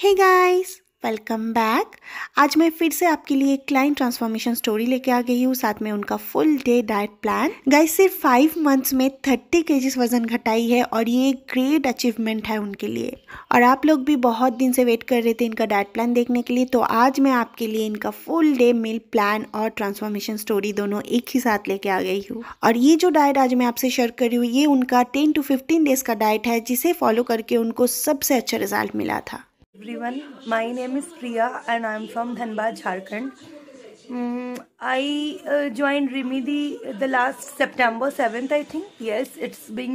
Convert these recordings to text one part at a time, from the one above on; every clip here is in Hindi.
हे गाइस वेलकम बैक आज मैं फिर से आपके लिए एक क्लाइंट ट्रांसफॉर्मेशन स्टोरी लेके आ गई हूँ साथ में उनका full day diet plan guys सिर्फ फाइव मंथ्स में थर्टी के वजन घटाई है और ये एक ग्रेट अचीवमेंट है उनके लिए और आप लोग भी बहुत दिन से वेट कर रहे थे इनका डाइट प्लान देखने के लिए तो आज मैं आपके लिए इनका फुल डे मील प्लान और ट्रांसफॉर्मेशन स्टोरी दोनों एक ही साथ लेके आ गई हूँ और ये जो डाइट आज मैं आपसे शेयर कर रही हूँ ये उनका टेन टू फिफ्टीन डेज का डाइट है जिसे फॉलो करके उनको सबसे अच्छा रिजल्ट मिला था everyone my name is priya and i'm from dhanbad jharkhand um, i uh, joined remedi the last september 7th i think yes it's been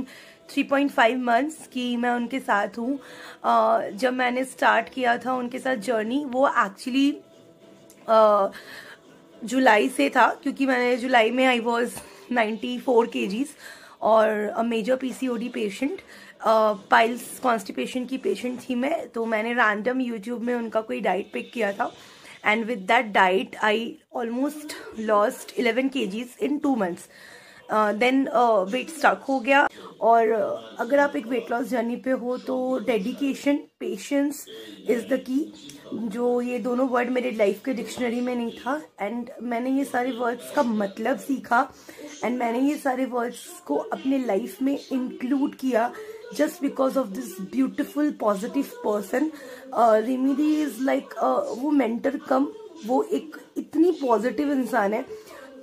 3.5 months की मैं उनके साथ हूँ uh, जब मैंने स्टार्ट किया था उनके साथ जर्नी वो एक्चुअली uh, जुलाई से था क्योंकि मैंने जुलाई में I was 94 four kgs और a major PCOD patient uh, piles constipation की पेशेंट थी मैं तो मैंने रैंडम यूट्यूब में उनका कोई डाइट पिक किया था and with that diet I almost lost eleven kgs in two months then weight start हो गया और अगर आप एक वेट लॉस जर्नी पे हो तो dedication patience is the key जो ये दोनों वर्ड मेरे लाइफ के डिक्शनरी में नहीं था एंड मैंने ये सारे वर्ड्स का मतलब सीखा एंड मैंने ये सारे वर्ड्स को अपने लाइफ में इंक्लूड किया just because of this beautiful positive person remedy is like वो मेंटर कम वो एक इतनी पॉजिटिव इंसान है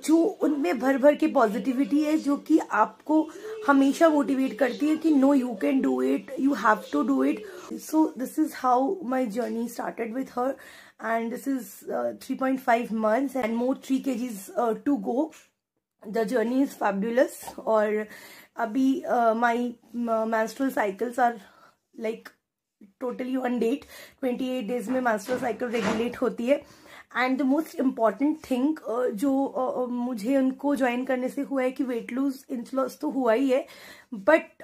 जो उनमें भर भर के पॉजिटिविटी है जो कि आपको हमेशा मोटिवेट करती है कि no you can do it you have to do it so this is how my journey started with her and this is 3.5 months and more three k to go the journey is fabulous और अभी my menstrual cycles are like totally one date twenty days में मैंस्ट्रल साइकिल रेगुलेट होती है and the most important thing जो uh, uh, मुझे उनको ज्वाइन करने से हुआ है कि वेट लूज लॉस तो हुआ ही है but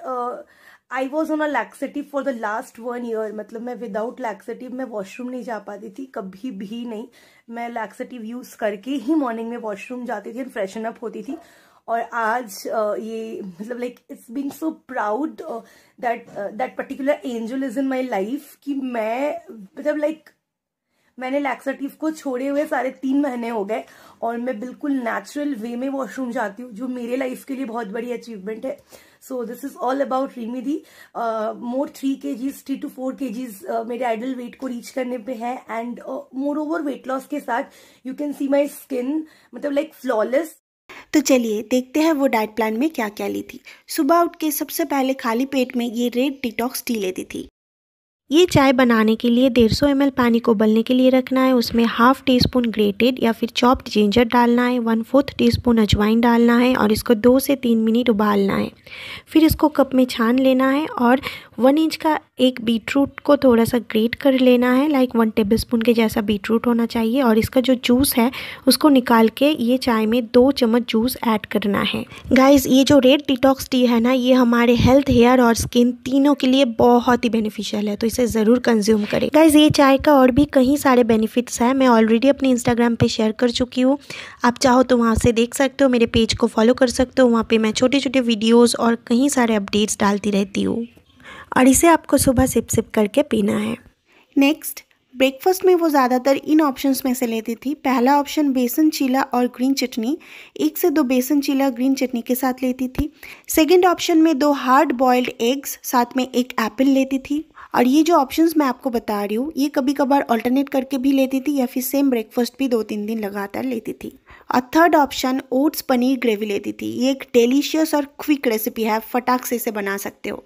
I was on a laxity for the last one year मतलब मैं विदाउट लैक्सिटिव मैं वॉशरूम नहीं जा पाती थी कभी भी नहीं मैं लैक्सेटिव यूज करके ही मॉर्निंग में वॉशरूम जाती थी एंड फ्रेशन अप होती थी और आज uh, ये मतलब like it's being so proud that that particular angel is in my life कि मैं मतलब लाइक like, मैंने लैक्सटिव को छोड़े हुए सारे तीन महीने हो गए और मैं बिल्कुल नेचुरल वे में वॉशरूम जाती हूँ जो मेरे लाइफ के लिए बहुत बड़ी अचीवमेंट है so this is all about remedy more three kgs three to four के जीज मेरे आइडल वेट को रीच करने पे है and moreover weight loss के साथ you can see my skin मतलब लाइक like, फ्लॉलेस तो चलिए देखते हैं वो डाइट प्लान में क्या क्या ली थी सुबह उठ के सबसे पहले खाली पेट में ये रेड डिटॉक्स टी लेती थी ये चाय बनाने के लिए 150 सौ पानी को उबलने के लिए रखना है उसमें हाफ टी स्पून ग्रेटेड या फिर चॉप्ड जिंजर डालना है वन फोर्थ टी स्पून अजवाइन डालना है और इसको दो से तीन मिनट उबालना है फिर इसको कप में छान लेना है और वन इंच का एक बीटरूट को थोड़ा सा ग्रेट कर लेना है लाइक वन टेबल स्पून के जैसा बीटरूट होना चाहिए और इसका जो जूस है उसको निकाल के ये चाय में दो चम्मच जूस ऐड करना है गाइस ये जो रेड डिटॉक्स टी है ना ये हमारे हेल्थ हेयर और स्किन तीनों के लिए बहुत ही बेनिफिशियल है तो इसे ज़रूर कंज्यूम करें गाइज ये चाय का और भी कई सारे बेनिफिट्स हैं मैं ऑलरेडी अपने इंस्टाग्राम पर शेयर कर चुकी हूँ आप चाहो तो वहाँ से देख सकते हो मेरे पेज को फॉलो कर सकते हो वहाँ पर मैं छोटे छोटे वीडियोज़ और कई सारे अपडेट्स डालती रहती हूँ और इसे आपको सुबह सिप सिप करके पीना है नेक्स्ट ब्रेकफास्ट में वो ज़्यादातर इन ऑप्शंस में से लेती थी पहला ऑप्शन बेसन चीला और ग्रीन चटनी एक से दो बेसन चीला ग्रीन चटनी के साथ लेती थी सेकंड ऑप्शन में दो हार्ड बॉइल्ड एग्स साथ में एक एप्पल लेती थी और ये जो ऑप्शंस मैं आपको बता रही हूँ ये कभी कभार ऑल्टरनेट करके भी लेती थी या फिर सेम ब्रेकफास्ट भी दो तीन दिन लगातार लेती थी और third option oats paneer gravy लेती थी ये एक डेलीशियस और क्विक रेसिपी है फटाक से इसे बना सकते हो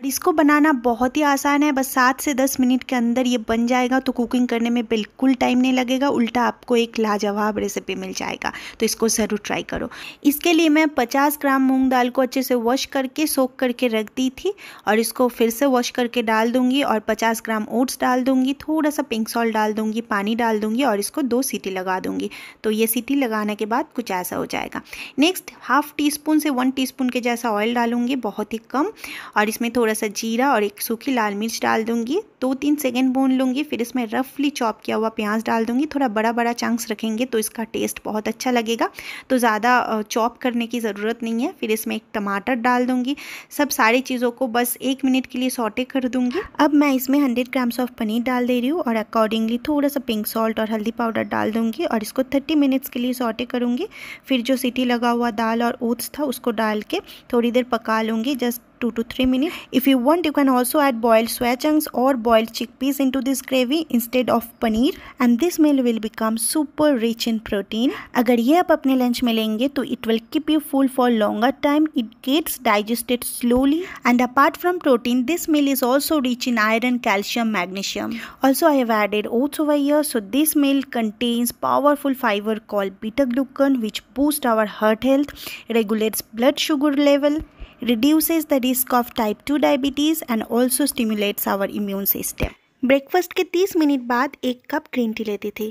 और इसको बनाना बहुत ही आसान है बस सात से दस मिनट के अंदर ये बन जाएगा तो कुकिंग करने में बिल्कुल टाइम नहीं लगेगा उल्टा आपको एक लाजवाब रेसिपी मिल जाएगा तो इसको ज़रूर ट्राई करो इसके लिए मैं 50 ग्राम मूंग दाल को अच्छे से वॉश करके सोख करके रख दी थी और इसको फिर से वॉश करके डाल दूँगी और पचास ग्राम ओट्स डाल दूँगी थोड़ा सा पिंक सॉल्ट डाल दूँगी पानी डाल दूँगी और इसको दो सीटी लगा दूँगी तो ये सीटी लगाने के बाद कुछ ऐसा हो जाएगा नेक्स्ट हाफ टी स्पून से वन टी स्पून के जैसा ऑयल डालूंगी बहुत ही कम और इसमें थोड़ा थोड़ा सा जीरा और एक सूखी लाल मिर्च डाल दूंगी दो तीन सेकेंड भून लूंगी फिर इसमें रफली चॉप किया हुआ प्याज डाल दूंगी थोड़ा बड़ा बड़ा चंक्स रखेंगे तो इसका टेस्ट बहुत अच्छा लगेगा तो ज़्यादा चॉप करने की ज़रूरत नहीं है फिर इसमें एक टमाटर डाल दूँगी सब सारी चीज़ों को बस एक मिनट के लिए सॉटे कर दूँगी अब मैं इसमें हंड्रेड ग्राम्स ऑफ पनीर डाल दे रही हूँ और अकॉर्डिंगली थोड़ा सा पिंक सॉल्ट और हल्दी पाउडर डाल दूँगी और इसको थर्टी मिनट्स के लिए सॉटे करूँगी फिर जो सीटी लगा हुआ दाल और ओट्स था उसको डाल के थोड़ी देर पका लूँगी just 2 to 3 minutes. If you want you can also add boiled soya chunks or boiled chickpeas into this gravy instead of paneer and this meal will become super rich in protein. If you आप this lunch it will keep you full for longer time. It gets digested slowly and apart from protein this meal is also rich in iron, calcium, magnesium. Also I have added oats over here so this meal contains powerful fiber called beta glucan which boosts our heart health, regulates blood sugar level reduces the risk of type 2 diabetes and also stimulates our immune system. Breakfast के 30 मिनट बाद एक कप ग्रीन टी लेती थी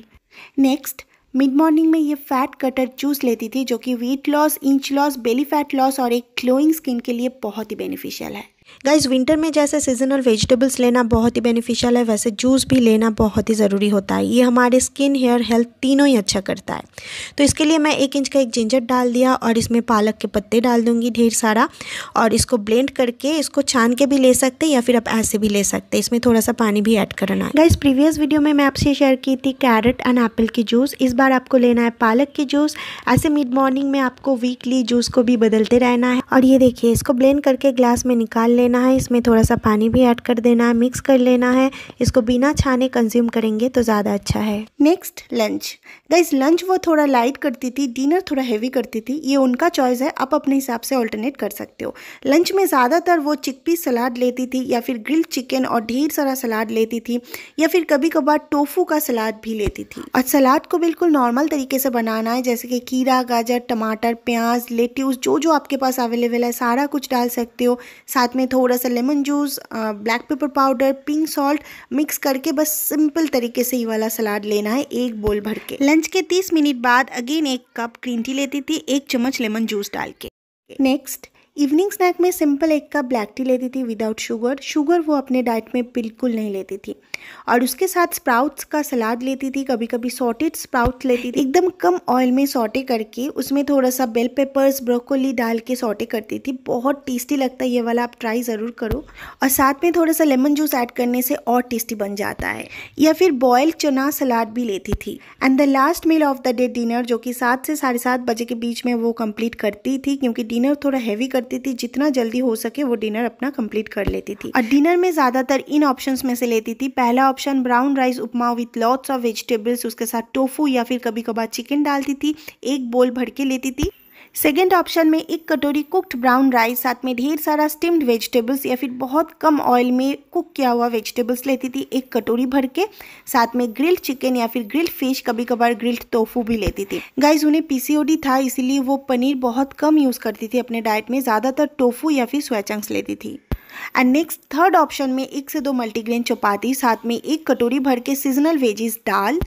नेक्स्ट मिड मॉर्निंग में ये फैट कटर जूस लेती थी जो कि weight loss inch loss belly fat loss और एक ग्लोइंग स्किन के लिए बहुत ही बेनिफिशियल है गाइस विंटर में जैसे सीजनल वेजिटेबल्स लेना बहुत ही बेनिफिशियल है वैसे जूस भी लेना बहुत ही ज़रूरी होता है ये हमारे स्किन हेयर हेल्थ तीनों ही अच्छा करता है तो इसके लिए मैं एक इंच का एक जिंजर डाल दिया और इसमें पालक के पत्ते डाल दूँगी ढेर सारा और इसको ब्लेंड करके इसको छान के भी ले सकते हैं या फिर आप ऐसे भी ले सकते हैं इसमें थोड़ा सा पानी भी ऐड करना है गाइस प्रीवियस वीडियो में मैं आपसे शेयर की थी कैरेट एंड एप्पल की जूस इस बार आपको लेना है पालक की जूस ऐसे मिड मॉर्निंग में आपको वीकली जूस को भी बदलते रहना है और ये देखिए इसको ब्लेंड करके ग्लास में निकाल लेना है इसमें थोड़ा सा पानी भी ऐड कर देना है मिक्स कर लेना है इसको बिना छाने कंज्यूम करेंगे तो ज़्यादा अच्छा है नेक्स्ट लंच गाइज लंच वो थोड़ा लाइट करती थी डिनर थोड़ा हैवी करती थी ये उनका चॉइस है आप अपने हिसाब से ऑल्टरनेट कर सकते हो लंच में ज़्यादातर वो चिकपी सलाद लेती थी या फिर ग्रिल चिकन और ढेर सारा सलाद लेती थी या फिर कभी कभार टोफू का सलाद भी लेती थी और सलाद को बिल्कुल नॉर्मल तरीके से बनाना है जैसे कि कीड़ा गाजर टमाटर प्याज लेट्यूज जो जो आपके पास अवेलेबल है सारा कुछ डाल सकते हो साथ में थोड़ा सा lemon juice black pepper powder pink salt mix करके बस सिंपल तरीके से ही वाला सलाद लेना है एक बोल भर के लंच के तीस मिनट बाद अगेन एक कप ग्रीन टी लेती थी एक चम्मच लेमन जूस डाल के नेक्स्ट इवनिंग स्नैक में सिंपल एक कप ब्लैक टी लेती थी विदाउट शुगर शुगर वो अपने डाइट में बिल्कुल नहीं लेती थी और उसके साथ स्प्राउट्स का सलाद लेती थी कभी कभी सॉटेड स्प्राउट्स लेती थी एकदम कम ऑयल में सॉटे करके उसमें थोड़ा सा बेल पेपर्स ब्रोकोली डाल के सॉटे करती थी बहुत टेस्टी लगता है ये वाला आप ट्राई ज़रूर करो और साथ में थोड़ा सा लेमन जूस ऐड करने से और टेस्टी बन जाता है या फिर बॉयल चना सलाद भी लेती थी and the last meal of the day dinner जो कि सात से साढ़े सात बजे के बीच में वो कम्प्लीट करती थी क्योंकि डिनर थोड़ा हैवी करती थी जितना जल्दी हो सके वो डिनर अपना कम्प्लीट कर लेती थी और डिनर में ज़्यादातर इन ऑप्शन में से लेती थी पहला option brown rice upma with lots of vegetables उसके साथ टोफू या फिर कभी कभार चिकन डालती थी एक बोल भर के लेती थी सेकेंड ऑप्शन में एक कटोरी कुक्ड ब्राउन राइस साथ में ढेर सारा स्टीम्ड वेजिटेबल्स या फिर बहुत कम ऑयल में कुक किया हुआ वेजिटेबल्स लेती थी एक कटोरी भर के साथ में ग्रिल्ड चिकन या फिर ग्रिल्ड फिश कभी कभार ग्रिल्ड तोफू भी लेती थी गाइस उन्हें पीसीओडी था इसीलिए वो पनीर बहुत कम यूज़ करती थी अपने डाइट में ज़्यादातर टोफू या फिर स्वेचंग्स लेती थी एंड नेक्स्ट थर्ड ऑप्शन में एक से दो मल्टीग्रेन चपाती साथ में एक कटोरी भर के सीजनल वेजिस दाल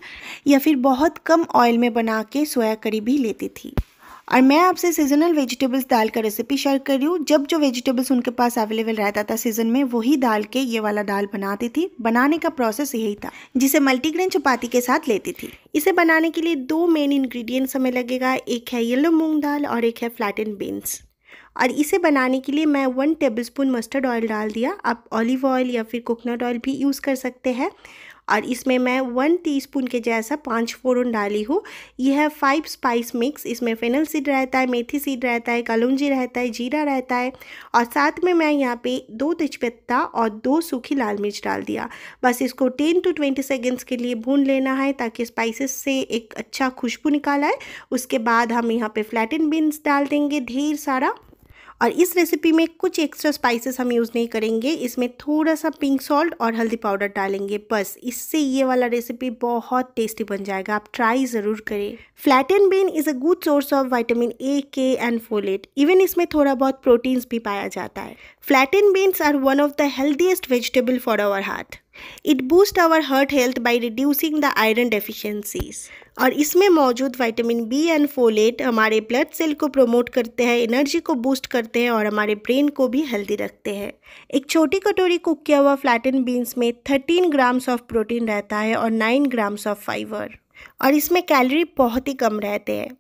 या फिर बहुत कम ऑयल में बना के सोया करी भी लेती थी और मैं आपसे सीजनल वेजिटेबल्स दाल का रेसिपी शेयर कर रही हूँ जब जो वेजिटेबल्स उनके पास अवेलेबल रहता था सीजन में वही दाल के ये वाला दाल बनाती थी बनाने का प्रोसेस यही था जिसे मल्टीग्रेन चपाती के साथ लेती थी इसे बनाने के लिए दो मेन इंग्रेडिएंट्स हमें लगेगा एक है येलो मूंग दाल और एक है फ्लैट बीन्स और इसे बनाने के लिए मैं वन टेबलस्पून मस्टर्ड ऑयल डाल दिया आप ऑलिव ऑयल या फिर कोकोनट ऑयल भी यूज़ कर सकते हैं और इसमें मैं वन टीस्पून के जैसा पाँच फोरन डाली हूँ यह है फाइव स्पाइस मिक्स इसमें फेनल सीड रहता है मेथी सीड रहता है कलौजी रहता है जीरा रहता है और साथ में मैं यहाँ पे दो तेजपत्ता और दो सूखी लाल मिर्च डाल दिया बस इसको टेन टू ट्वेंटी सेकेंड्स के लिए भून लेना है ताकि स्पाइसेस से एक अच्छा खुशबू निकाल आए उसके बाद हम यहाँ पर फ्लैटिन बीन्स डाल देंगे ढेर सारा और इस रेसिपी में कुछ एक्स्ट्रा स्पाइसेस हम यूज़ नहीं करेंगे इसमें थोड़ा सा पिंक सॉल्ट और हल्दी पाउडर डालेंगे बस इससे ये वाला रेसिपी बहुत टेस्टी बन जाएगा आप ट्राई ज़रूर करें and bean is a good source of vitamin A K and folate even इसमें थोड़ा बहुत प्रोटीन्स भी पाया जाता है flatten beans are one of the healthiest vegetable for our heart it boost our heart health by reducing the iron deficiencies और इसमें मौजूद विटामिन बी एंड फोलेट हमारे ब्लड सेल को प्रमोट करते हैं एनर्जी को बूस्ट करते हैं और हमारे ब्रेन को भी हेल्दी रखते हैं एक छोटी कटोरी कुक किया हुआ फ्लैटन बीन्स में 13 ग्राम्स ऑफ प्रोटीन रहता है और 9 ग्राम्स ऑफ फाइबर और इसमें कैलोरी बहुत ही कम रहते हैं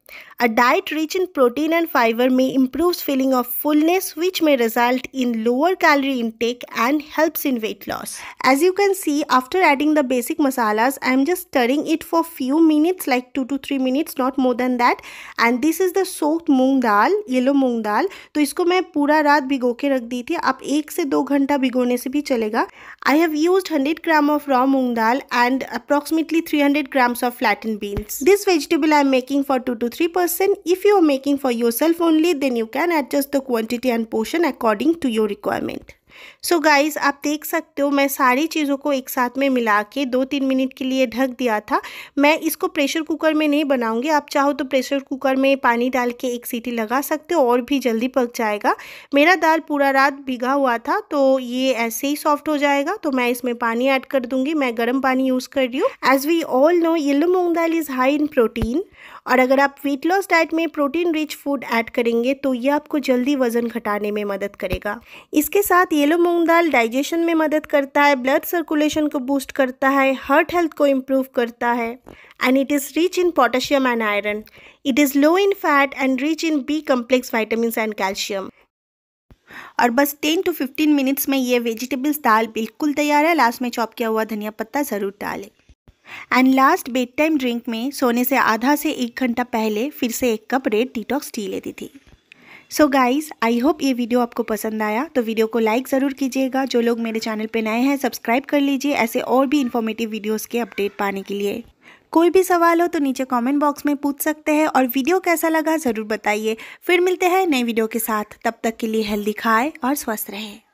A diet rich in protein and fiber may improve feeling of fullness which may result in lower calorie intake and helps in weight loss. As you can see after adding the basic masalas I am just stirring it for few minutes like 2 to 3 minutes not more than that and this is the soaked moong dal, yellow moong dal. So, I have पूरा it भिगो के whole night. You आप एक से दो घंटा भिगोने से भी चलेगा I have use hundred gram of raw moong dal and approximately three hundred grams of flatten beans this vegetable percent If you are making for yourself only, then you can adjust the quantity and portion according to your requirement. So so guys आप देख सकते हो मैं सारी चीज़ों को एक साथ में मिला के दो तीन मिनट के लिए ढक दिया था मैं इसको प्रेशर कुकर में नहीं बनाऊंगी आप चाहो तो प्रेशर कुकर में पानी डाल के एक सीटी लगा सकते हो और भी जल्दी पक जाएगा मेरा दाल पूरा रात भिगा हुआ था तो ये ऐसे ही सॉफ्ट हो जाएगा तो मैं इसमें पानी ऐड कर दूंगी मैं गर्म पानी यूज़ कर रही हूँ as we all know yellow moong dal is high in protein और अगर आप वेट लॉस डाइट में प्रोटीन रिच फूड ऐड करेंगे तो ये आपको जल्दी वजन घटाने में मदद करेगा इसके साथ येलो मूंग दाल डाइजेशन में मदद करता है ब्लड सर्कुलेशन को बूस्ट करता है हार्ट हेल्थ को इम्प्रूव करता है and it is rich in potassium and iron it is low in fat and rich in B complex vitamin and calcium और बस 10 टू 15 मिनट्स में ये वेजिटेबल्स दाल बिल्कुल तैयार है लास्ट में चॉप किया हुआ धनिया पत्ता ज़रूर डालें and last bed time drink में सोने से आधा से एक घंटा पहले फिर से एक कप रेड डिटॉक्स टी लेती थी सो गाइस आई होप ये वीडियो आपको पसंद आया तो वीडियो को लाइक ज़रूर कीजिएगा जो लोग मेरे चैनल पे नए हैं सब्सक्राइब कर लीजिए ऐसे और भी इन्फॉर्मेटिव वीडियोस के अपडेट पाने के लिए कोई भी सवाल हो तो नीचे कमेंट बॉक्स में पूछ सकते हैं और वीडियो कैसा लगा ज़रूर बताइए फिर मिलते हैं नए वीडियो के साथ तब तक के लिए हेल्दी खाएँ और स्वस्थ रहें